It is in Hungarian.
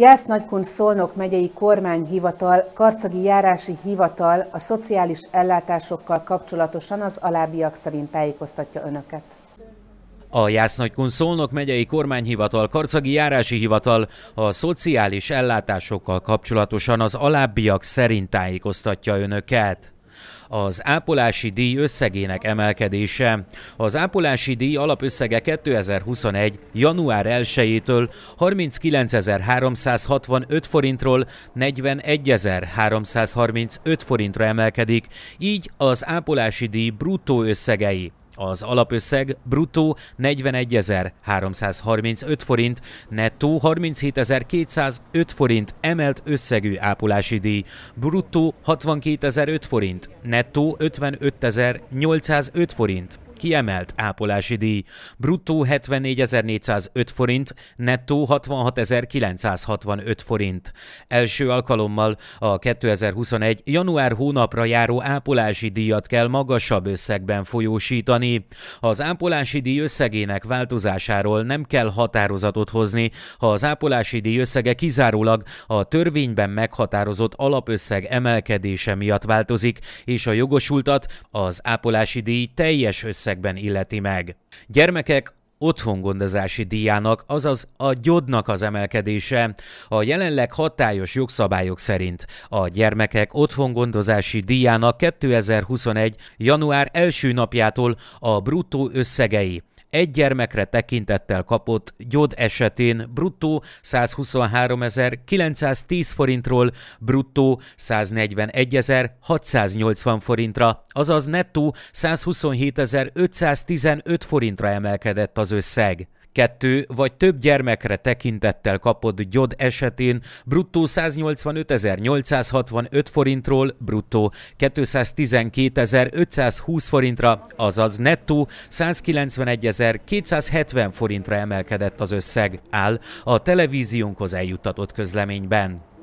Jász Nagykun Szolnok megyei kormányhivatal, Karcagi járási hivatal a szociális ellátásokkal kapcsolatosan az alábbiak szerint tájékoztatja Önöket. A Jásznagykun Szolnok megyei kormányhivatal, Karcagi járási hivatal a szociális ellátásokkal kapcsolatosan az alábbiak szerint tájékoztatja önöket az ápolási díj összegének emelkedése. Az ápolási díj alapösszege 2021. január 1-től 39.365 forintról 41.335 forintra emelkedik, így az ápolási díj bruttó összegei az alapösszeg bruttó 41.335 forint, nettó 37.205 forint emelt összegű ápolási díj, bruttó 62.005 forint, nettó 55.805 forint kiemelt ápolási díj. Bruttó 74.405 forint, nettó 66.965 forint. Első alkalommal a 2021. január hónapra járó ápolási díjat kell magasabb összegben folyósítani. Az ápolási díj összegének változásáról nem kell határozatot hozni, ha az ápolási díj összege kizárólag a törvényben meghatározott alapösszeg emelkedése miatt változik, és a jogosultat az ápolási díj teljes összeg összegben illeti meg. Gyermekek otthongondozási díjának, azaz a gyodnak az emelkedése. A jelenleg hatályos jogszabályok szerint a gyermekek otthongondozási díjának 2021. január első napjától a bruttó összegei egy gyermekre tekintettel kapott gyod esetén bruttó 123.910 forintról bruttó 141.680 forintra, azaz nettó 127.515 forintra emelkedett az összeg. Kettő vagy több gyermekre tekintettel kapott gyod esetén bruttó 185.865 forintról bruttó 212.520 forintra, azaz nettó 191.270 forintra emelkedett az összeg, áll a televíziónkhoz eljuttatott közleményben.